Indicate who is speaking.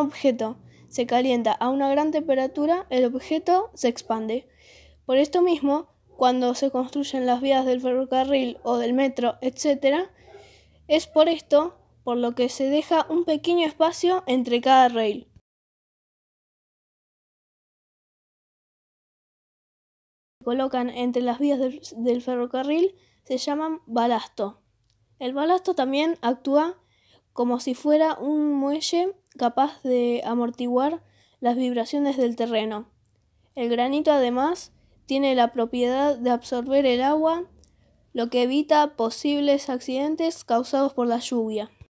Speaker 1: objeto se calienta a una gran temperatura, el objeto se expande.
Speaker 2: Por esto mismo, cuando se construyen las vías del ferrocarril o del metro,
Speaker 1: etcétera, es por esto por lo que se deja un pequeño espacio entre cada rail. colocan entre las vías del, del ferrocarril se llaman balasto.
Speaker 2: El balasto también actúa como si fuera un muelle capaz de amortiguar las vibraciones del terreno. El granito además tiene la propiedad de absorber el agua, lo que evita posibles accidentes causados por la lluvia.